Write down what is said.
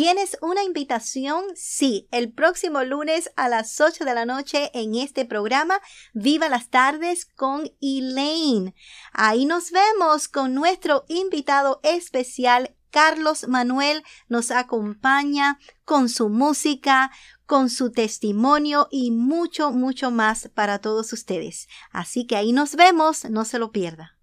Tienes una invitación, sí, el próximo lunes a las 8 de la noche en este programa Viva las tardes con Elaine. Ahí nos vemos con nuestro invitado especial. Carlos Manuel nos acompaña con su música, con su testimonio y mucho, mucho más para todos ustedes. Así que ahí nos vemos, no se lo pierda.